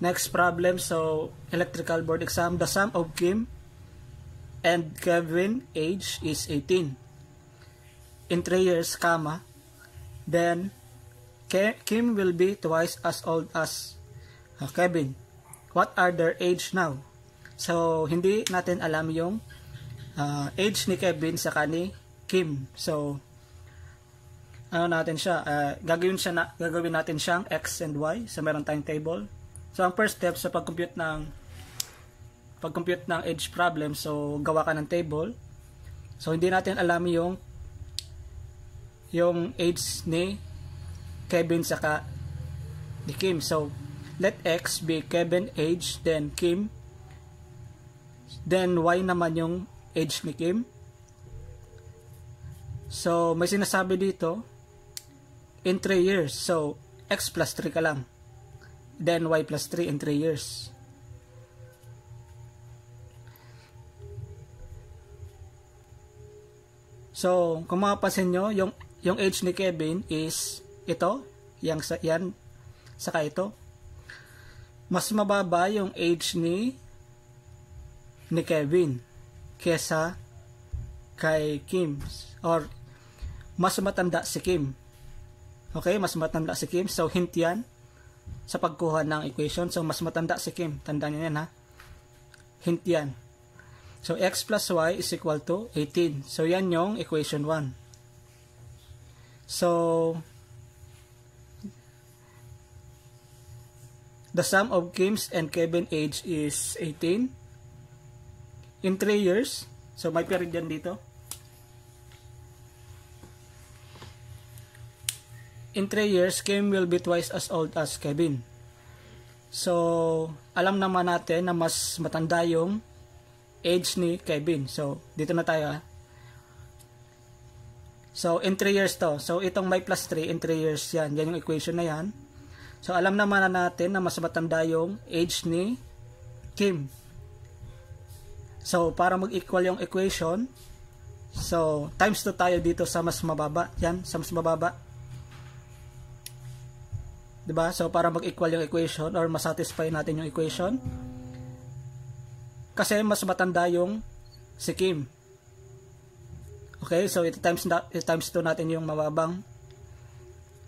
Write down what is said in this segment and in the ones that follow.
Next problem, so electrical board exam. The sum of Kim and Kevin age is 18. In 3 years, comma, then Kim will be twice as old as uh, Kevin. What are their age now? So, hindi natin alam yung uh, age ni Kevin sa ni Kim. So, ano natin siya, uh, gagawin, siya na, gagawin natin siyang X and Y. So, meron tayong table. So, ang first step sa pagcompute compute ng pag-compute ng edge problem, so gawa ka ng table. So, hindi natin alam yung yung age ni Kevin saka ni Kim. So, let X be Kevin age, then Kim. Then, Y naman yung age ni Kim. So, may sinasabi dito, in 3 years. So, X plus 3 ka lang then y plus 3 in 3 years. So, kung mapapansin nyo, yung, yung age ni Kevin is ito, yang sa, yan, saka ito. Mas mababa yung age ni ni Kevin kesa kay Kim or mas matanda si Kim. Okay, mas matanda si Kim. So, hint yan sa pagkuha ng equation. So, mas matanda si Kim. Tandaan niyo yan ha. Hint yan. So, x plus y is equal to 18. So, yan yung equation 1. So, the sum of Kim's and Kevin age is 18. In 3 years, so may period yan dito. in 3 years, Kim will be twice as old as Kevin. So, alam naman natin na mas matanda yung age ni Kevin. So, dito na tayo. Ha? Ah. So, in 3 years to. So, itong my plus 3, in 3 years yan. Yan yung equation na yan. So, alam naman natin na mas matanda yung age ni Kim. So, para mag-equal yung equation, so, times 2 tayo dito sa mas mababa. Yan, sa mas mababa. 'Di ba? So para mag-equal yung equation or masatisfy natin yung equation. Kasi mas matanda yung si Kim. Okay, so it times it times 2 natin yung mababang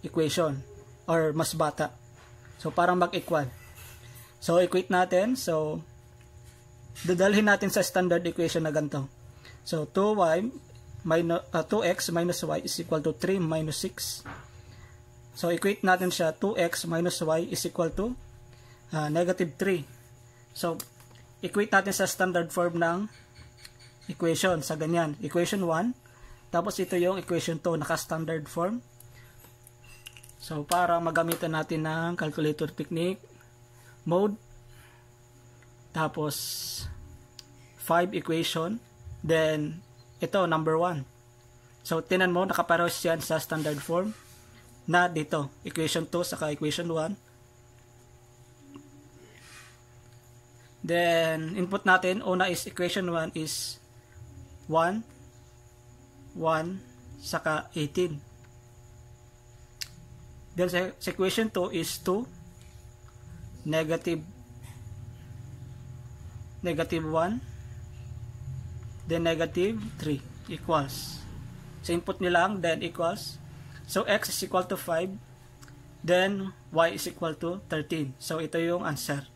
equation or mas bata. So parang mag-equal. So equate natin. So dadalhin natin sa standard equation na ganito. So 2y minus, uh, 2x minus y is equal to 3 minus 6 So, equate natin siya 2x minus y is equal to uh, negative 3. So, equate natin sa standard form ng equation. Sa ganyan, equation 1. Tapos, ito yung equation 2, naka-standard form. So, para magamitan natin ng calculator technique, mode, tapos 5 equation, then ito, number 1. So, tinan mo, nakaparehas yan sa standard form na dito. Equation 2 saka equation 1. Then, input natin. Una is equation 1 is 1, 1, saka 18. Then, sa, equation 2 is 2, negative, negative 1, then negative 3 equals. Sa input nilang, then equals So, x is equal to 5. Then, y is equal to 13. So, ito yung answer.